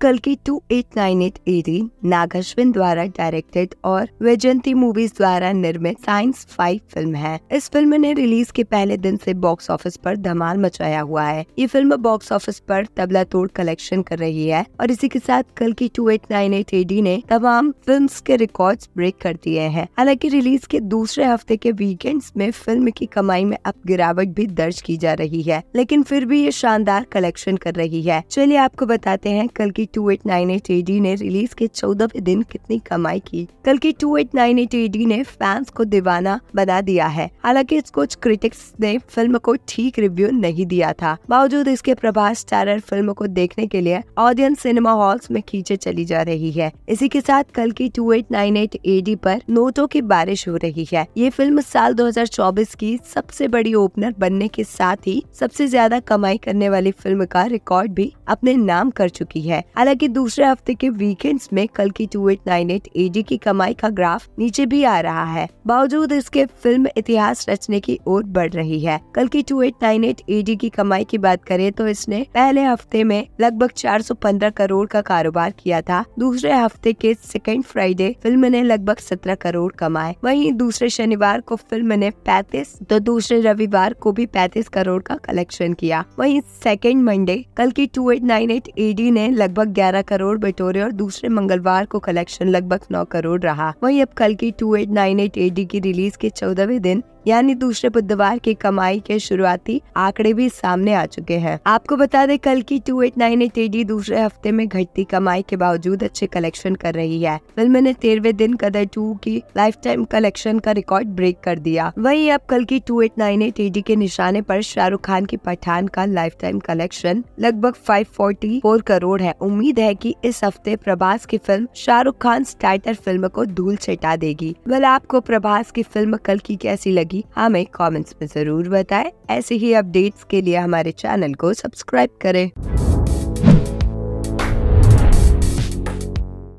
कल की two eight nine eight AD Nagashwin द्वारा डायरेक्टेड और वेजंती मूवीज द्वारा निर्मित साइंस फाइव फिल्म है इस फिल्म ने रिलीज के पहले दिन से बॉक्स ऑफिस पर धमाल मचाया हुआ है ये फिल्म बॉक्स ऑफिस पर तबला तोड़ कलेक्शन कर रही है और इसी के साथ कल की two eight nine eight AD ने तमाम फिल्म के रिकॉर्ड ब्रेक कर दिए है हालांकि रिलीज के दूसरे हफ्ते के वीकेंड में फिल्म की कमाई में अब गिरावट भी दर्ज की जा रही है लेकिन फिर भी ये शानदार कलेक्शन कर रही है चलिए आपको बताते हैं कल की two eight nine eight AD ने रिलीज के चौदहवें दिन कितनी कमाई की कल की two eight nine eight AD ने फैंस को दीवाना बना दिया है हालांकि कुछ क्रिटिक्स ने फिल्म को ठीक रिव्यू नहीं दिया था बावजूद इसके प्रभाव स्टारर फिल्म को देखने के लिए ऑडियंस सिनेमा हॉल्स में खींचे चली जा रही है इसी के साथ कल की two eight nine eight AD पर नोटों की बारिश हो रही है ये फिल्म साल 2024 की सबसे बड़ी ओपनर बनने के साथ ही सबसे ज्यादा कमाई करने वाली फिल्म का रिकॉर्ड भी अपने नाम कर चुकी है हालांकि दूसरे हफ्ते के वीकेंड्स में कल की two eight nine eight AD की कमाई का ग्राफ नीचे भी आ रहा है बावजूद इसके फिल्म इतिहास रचने की ओर बढ़ रही है कल की two eight nine eight AD की कमाई की बात करें तो इसने पहले हफ्ते में लगभग 415 करोड़ का कारोबार किया था दूसरे हफ्ते के सेकेंड फ्राइडे फिल्म ने लगभग 17 करोड़ कमाए वहीं दूसरे शनिवार को फिल्म ने 35 तो दूसरे रविवार को भी 35 करोड़ का कलेक्शन किया वहीं सेकेंड मंडे कल की two eight nine eight AD ने लगभग लगभग 11 करोड़ बटोरे और दूसरे मंगलवार को कलेक्शन लगभग 9 करोड़ रहा वहीं अब कल की टू एट की रिलीज के चौदहवें दिन यानी दूसरे बुधवार की कमाई के शुरुआती आंकड़े भी सामने आ चुके हैं आपको बता दें कल की two eight nine eight AD दूसरे हफ्ते में घटती कमाई के बावजूद अच्छे कलेक्शन कर रही है फिल्म ने तेरहवे दिन कदर टू की लाइफ टाइम कलेक्शन का रिकॉर्ड ब्रेक कर दिया वही अब कल की two eight nine eight ED के निशाने आरोप शाहरुख खान की पठान का लाइफ टाइम कलेक्शन लगभग फाइव फोर्टी फोर करोड़ है उम्मीद है की इस हफ्ते प्रभास की फिल्म शाहरुख खान स्टार्टर फिल्म को धूल छिटा देगी वह आपको प्रभास की फिल्म कल की कैसी लगी लगी हमें कमेंट्स में जरूर बताएं ऐसे ही अपडेट्स के लिए हमारे चैनल को सब्सक्राइब करें